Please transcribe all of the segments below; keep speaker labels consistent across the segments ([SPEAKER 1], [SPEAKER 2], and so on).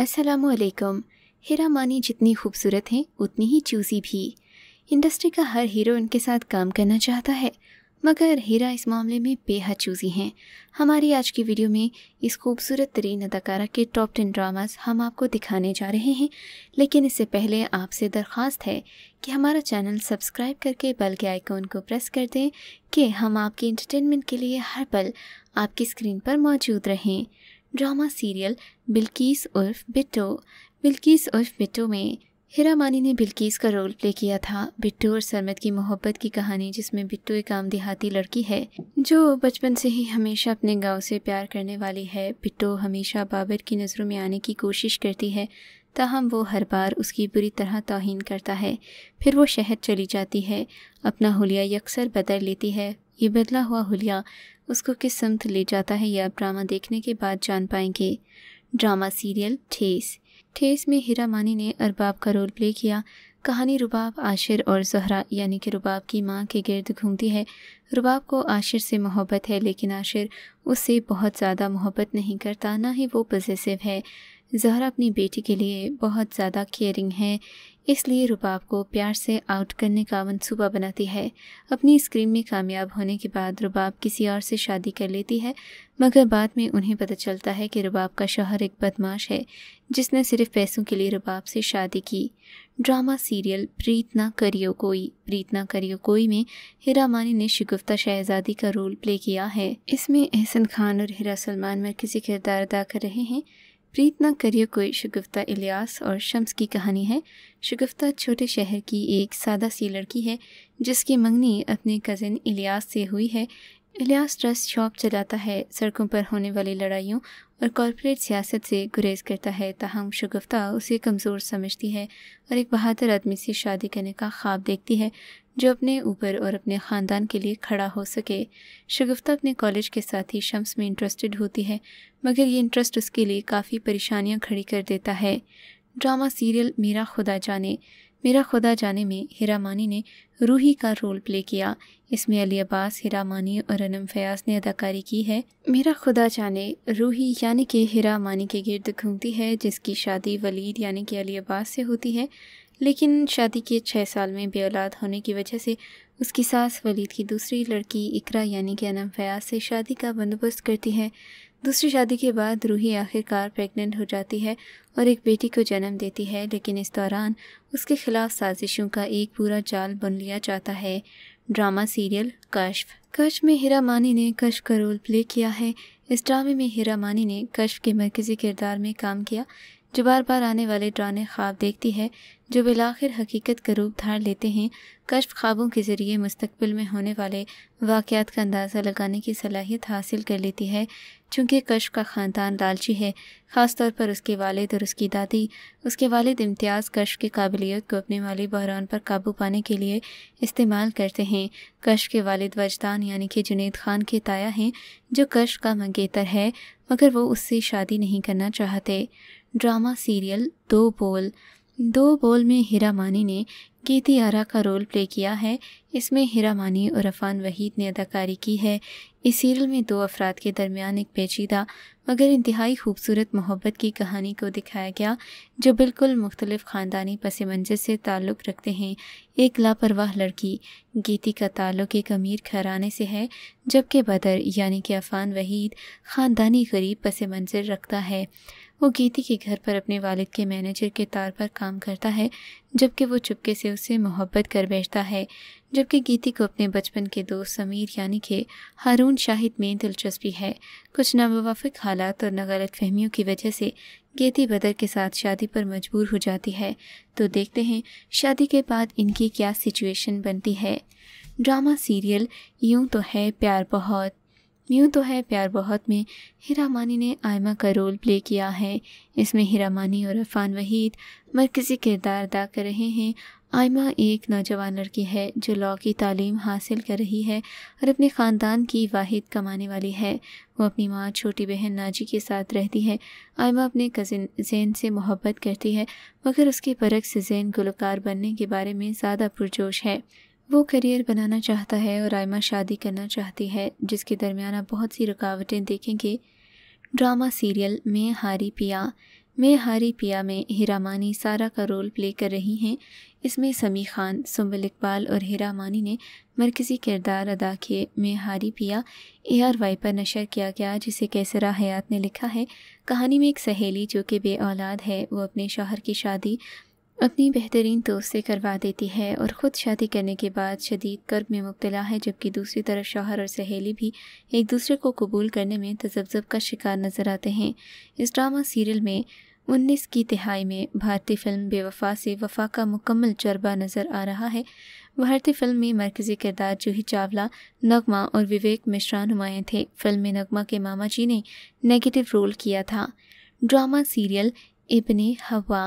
[SPEAKER 1] असलकुम हिरा मानी जितनी खूबसूरत हैं उतनी ही चूसी भी इंडस्ट्री का हर हीरो इनके साथ काम करना चाहता है मगर हीरा इस मामले में बेहद चूजी हैं हमारी आज की वीडियो में इस खूबसूरत तरीन अदाकारा के टॉप टेन ड्रामास हम आपको दिखाने जा रहे हैं लेकिन इससे पहले आपसे दरख्वास्त है कि हमारा चैनल सब्सक्राइब करके बल के आइकॉन को प्रेस कर दें कि हम आपके इंटरटेनमेंट के लिए हर पल आपकी स्क्रीन पर मौजूद रहें ड्रामा सीरियल बिल्किस उर्फ बिट्टो बिल्किस उर्फ बिट्टो में हिरा मानी ने बिल्किस का रोल प्ले किया था बिट्टू और सरमत की मोहब्बत की कहानी जिसमें बिट्टू एक आम देहाती लड़की है जो बचपन से ही हमेशा अपने गांव से प्यार करने वाली है बिट्टू हमेशा बाबर की नज़रों में आने की कोशिश करती है ताहम वो हर बार उसकी बुरी तरह तोहन करता है फिर वो शहर चली जाती है अपना हुलिया यकसर बदल लेती है ये बदला हुआ हुलिया उसको किस समत ले जाता है यह ड्रामा देखने के बाद जान पाएंगे ड्रामा सीरियल ठेस ठेस में हीरा मानी ने अरबाब का रोल प्ले किया कहानी रुबाब आशिर और जहरा यानी कि रुबाब की माँ के गिर्द घूमती है रुबाब को आशिर से मोहब्बत है लेकिन आशिर उससे बहुत ज़्यादा मोहब्बत नहीं करता ना ही वो पजेसिव है जहरा अपनी बेटी के लिए बहुत ज़्यादा केयरिंग है इसलिए रुबाब को प्यार से आउट करने का मनसूबा बनाती है अपनी स्क्रीम में कामयाब होने के बाद रुबाब किसी और से शादी कर लेती है मगर बाद में उन्हें पता चलता है कि रुबाब का शोहर एक बदमाश है जिसने सिर्फ पैसों के लिए रुबाब से शादी की ड्रामा सीरियल प्रीत ना करियो कोई प्रीत ना करियो कोई में हिरा मानी ने शिगुफ्ता शहजादी का रोल प्ले किया है इसमें एहसन खान और हिरा सलमान मरकजी किरदार अदा कर रहे हैं प्रीत ना करियो कोई शगुफ्ता इलियास और शम्स की कहानी है शगुफ्ता छोटे शहर की एक सादा सी लड़की है जिसकी मंगनी अपने कज़न इलियास से हुई है इलियास ट्रस्ट शॉप चलाता है सड़कों पर होने वाली लड़ाइयों और कॉरपोरेट सियासत से गुरेज करता है ताहम शगुफ्ता उसे कमज़ोर समझती है और एक बहादुर आदमी से शादी करने का ख्वाब देखती है जो अपने ऊपर और अपने ख़ानदान के लिए खड़ा हो सके शगुफ्ता अपने कॉलेज के साथ ही शम्स में इंटरेस्टेड होती है मगर ये इंटरेस्ट उसके लिए काफ़ी परेशानियां खड़ी कर देता है ड्रामा सीरियल मेरा खुदा जाने मेरा खुदा जाने में हिरामानी ने रूही का रोल प्ले किया इसमें अली अब्बास हिरामानी और अनम फयाज ने अदाकारी की है मेरा खुदा जाने रूही यानी कि हिरामानी के गिर्द घूमती है जिसकी शादी वलीद यानी कि अली अब्बास से होती है लेकिन शादी के छः साल में बेऔलाद होने की वजह से उसकी सास वलीद की दूसरी लड़की इकरा यानी कि अनम फयाज से शादी का बंदोबस्त करती है दूसरी शादी के बाद रूही आखिरकार प्रेग्नेंट हो जाती है और एक बेटी को जन्म देती है लेकिन इस दौरान उसके खिलाफ साजिशों का एक पूरा जाल बन लिया जाता है ड्रामा सीरियल कश्फ कश्फ में हिरा मानी ने कश्फ का रोल प्ले किया है इस ड्रामे में हिरा मानी ने कश्फ के मरकज़ी किरदार में काम किया जो बार बार आने वाले डराने ख्वाब देखती है जो बिलाखिर हकीकत का रूप धार लेते हैं कश्फ ख्वाबों के ज़रिए मुस्तबिल में होने वाले वाक़ात का अंदाज़ा लगाने की सलाहियत हासिल कर लेती है चूँकि कश्फ का ख़ानदान लालची है ख़ास तौर पर उसके वालद और उसकी दादी उसके वालद इम्तियाज़ कश्फ की काबिलियत को अपने माली बहरान पर काबू पाने के लिए इस्तेमाल करते हैं कश्फ के वालिद वजदान यानी कि जुनेद खान के ताया हैं जो कश्फ का मंगेतर है मगर वो उससे शादी नहीं करना चाहते ड्रामा सीरियल दो बोल दो बोल में हीरा मानी ने गीति आरा का रोल प्ले किया है इसमें हिरामानी मानी और अफान वहीद ने अदाकारी की है इस सीरियल में दो अफराद के दरमियान एक पेचीदा मगर इंतहाई खूबसूरत मोहब्बत की कहानी को दिखाया गया जो बिल्कुल मुख्तलिफ ख़ानदानी पस मंजर से ताल्लुक़ रखते हैं एक लापरवाह लड़की गीति का ताल्लुक़ एक अमीर घराने से है जबकि बदर यानी कि अफान वहीद ख़ानदानी गरीब पस मंजर रखता है वो गीति के घर पर अपने वालिद के मैनेजर के तौर पर काम करता है जबकि वो चुपके से उससे मोहब्बत कर बैठता है जबकि गीति को अपने बचपन के दोस्त समीर यानी कि हारून शाहिद में दिलचस्पी है कुछ नामवाफिक हालात और गलत फहमियों की वजह से गीति बदर के साथ शादी पर मजबूर हो जाती है तो देखते हैं शादी के बाद इनकी क्या सिचुएशन बनती है ड्रामा सीरियल यूं तो है प्यार बहुत न्यू तो है प्यार बहुत में हीरा मानी ने आयमा का रोल प्ले किया है इसमें हिरामानी मानी और अरफान वहीद मरकज़ी किरदार अदा कर रहे हैं आयमा एक नौजवान लड़की है जो लॉ की तालीम हासिल कर रही है और अपने ख़ानदान की वाहिद कमाने वाली है वो अपनी माँ छोटी बहन नाजी के साथ रहती है आयमा अपने कज़िन जैन से मोहब्बत करती है मगर उसके से जैन गुलकार बनने के बारे में ज़्यादा पुरजोश है वो करियर बनाना चाहता है और आयमा शादी करना चाहती है जिसके दरमियान आप बहुत सी रुकावटें देखेंगे ड्रामा सीरियल में हारी पिया में हारी पिया में हिरामानी सारा का रोल प्ले कर रही हैं इसमें समी खान सुम्बल इकबाल और हीरामानी ने मरकज़ी किरदार अदा किए में हारी पिया ए आर वाई पर नशर किया गया जिसे कैसरा हयात ने लिखा है कहानी में एक सहेली जो कि बे औलाद है वो अपने शोहर की शादी अपनी बेहतरीन दोस्त से करवा देती है और ख़ुद शादी करने के बाद शदीद कर्ब में मुबतला है जबकि दूसरी तरफ शौहर और सहेली भी एक दूसरे को कबूल करने में तजब्ज़ब का शिकार नज़र आते हैं इस ड्रामा सीरियल में उन्नीस की तिहाई में भारतीय फिल्म बेवफा से वफा का मुकम्मल जरबा नज़र आ रहा है भारतीय फिल्म में मरकज़ी किरदार जूही चावला नगमा और विवेक मिश्रा नुमाएँ थे फिल्म में नगमा के मामा जी ने नेगेटिव रोल किया था ड्रामा सीरियल इबन हवा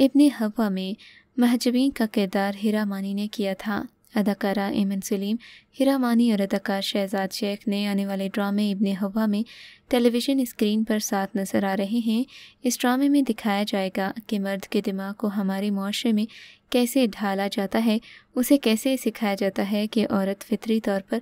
[SPEAKER 1] इब्ने हवा में महजबी का किरदार हिरा मानी ने किया था अदाकारा एमन सलीम हिरा मानी और अदाकार शहजाद शेख ने आने वाले ड्रामे इब्ने हवा में टेलीविज़न स्क्रीन पर साथ नज़र आ रहे हैं इस ड्रामे में दिखाया जाएगा कि मर्द के दिमाग को हमारे माशरे में कैसे ढाला जाता है उसे कैसे सिखाया जाता है कि औरत फितरी तौर पर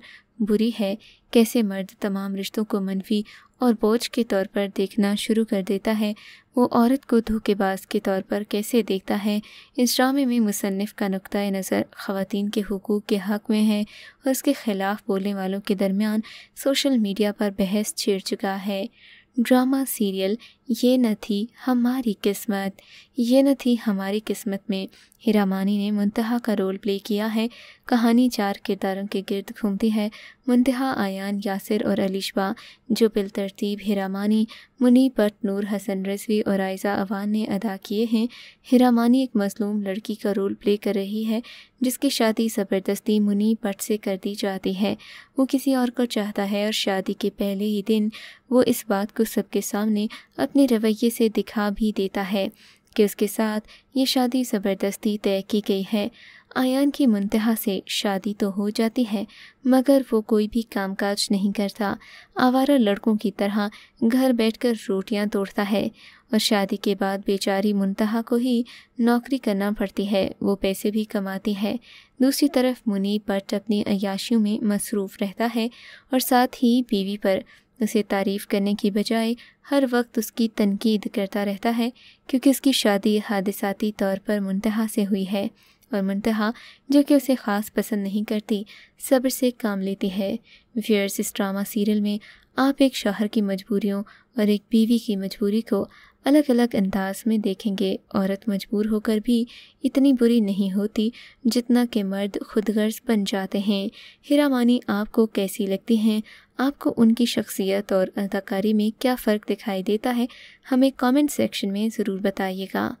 [SPEAKER 1] बुरी है कैसे मर्द तमाम रिश्तों को मनफी और बोझ के तौर पर देखना शुरू कर देता है वो औरत को धोखेबाज के तौर पर कैसे देखता है इस ड्रामे में मुसनफ़ का नुक़ नज़र ख़वान के हकूक़ के हक़ में है और उसके ख़िलाफ़ बोलने वालों के दरमियान सोशल मीडिया पर बहस छिड़ चुका है ड्रामा सीरियल ये न थी हमारी किस्मत ये न थी हमारी किस्मत में हीरा मानी ने मुंतहा का रोल प्ले किया है कहानी चार किरदारों के गिर्द घूमती है मुंतहा आयान यासिर और अलीशबा जो बिलतरतीब हीरा मानी मुनी पट नूर हसन रजवी और आयज़ा अवान ने अदा किए हैं हीरा मानी एक मजलूम लड़की का रोल प्ले कर रही है जिसकी शादी ज़बरदस्ती मुनी पट से कर दी जाती है वो किसी और को चाहता है और शादी के पहले ही दिन वो इस बात को सबके सामने अपने अपने रवैये से दिखा भी देता है कि उसके साथ ये शादी ज़बरदस्ती तय की गई है आयान की मुंतहा से शादी तो हो जाती है मगर वो कोई भी कामकाज नहीं करता आवारा लड़कों की तरह घर बैठकर रोटियां तोड़ता है और शादी के बाद बेचारी मुंतहा को ही नौकरी करना पड़ती है वो पैसे भी कमाती है दूसरी तरफ मुनीब बट अपनी अयाशियों में मसरूफ़ रहता है और साथ ही बीवी पर उसे तारीफ़ करने की बजाय हर वक्त उसकी तनकीद करता रहता है क्योंकि उसकी शादी हादसाती तौर पर मुंतहा से हुई है और मुंतहा जो कि उसे ख़ास पसंद नहीं करती सब्र से काम लेती है फेयर्स इस ड्रामा सीरियल में आप एक शोहर की मजबूरियों और एक बीवी की मजबूरी को अलग अलग अंदाज में देखेंगे औरत मजबूर होकर भी इतनी बुरी नहीं होती जितना कि मर्द खुदगर्ज बन जाते हैं हिरामानी आपको कैसी लगती हैं आपको उनकी शख्सियत और अदाकारी में क्या फ़र्क दिखाई देता है हमें कमेंट सेक्शन में ज़रूर बताइएगा